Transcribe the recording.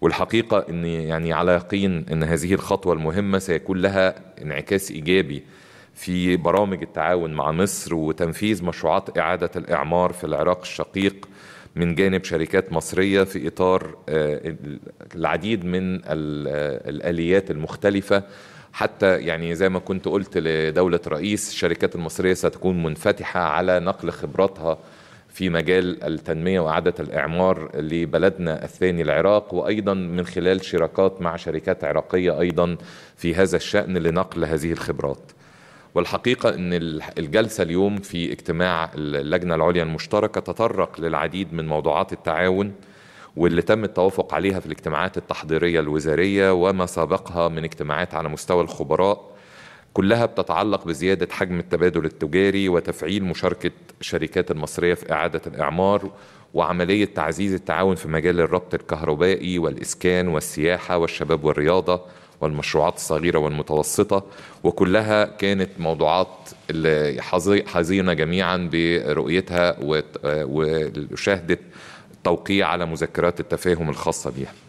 والحقيقة أن يعني على يقين أن هذه الخطوة المهمة سيكون لها انعكاس إيجابي في برامج التعاون مع مصر وتنفيذ مشروعات إعادة الإعمار في العراق الشقيق من جانب شركات مصرية في إطار آه، العديد من آه، الآليات المختلفة حتى يعني زي ما كنت قلت لدولة رئيس الشركات المصرية ستكون منفتحة على نقل خبراتها في مجال التنمية وإعادة الإعمار لبلدنا الثاني العراق وأيضا من خلال شراكات مع شركات عراقية أيضا في هذا الشأن لنقل هذه الخبرات والحقيقة أن الجلسة اليوم في اجتماع اللجنة العليا المشتركة تطرق للعديد من موضوعات التعاون واللي تم التوافق عليها في الاجتماعات التحضيرية الوزارية وما سابقها من اجتماعات على مستوى الخبراء كلها بتتعلق بزيادة حجم التبادل التجاري وتفعيل مشاركة الشركات المصرية في إعادة الإعمار وعملية تعزيز التعاون في مجال الربط الكهربائي والإسكان والسياحة والشباب والرياضة والمشروعات الصغيرة والمتوسطة وكلها كانت موضوعات حزينة جميعا برؤيتها وشهدت آه، توقيع على مذكرات التفاهم الخاصة بها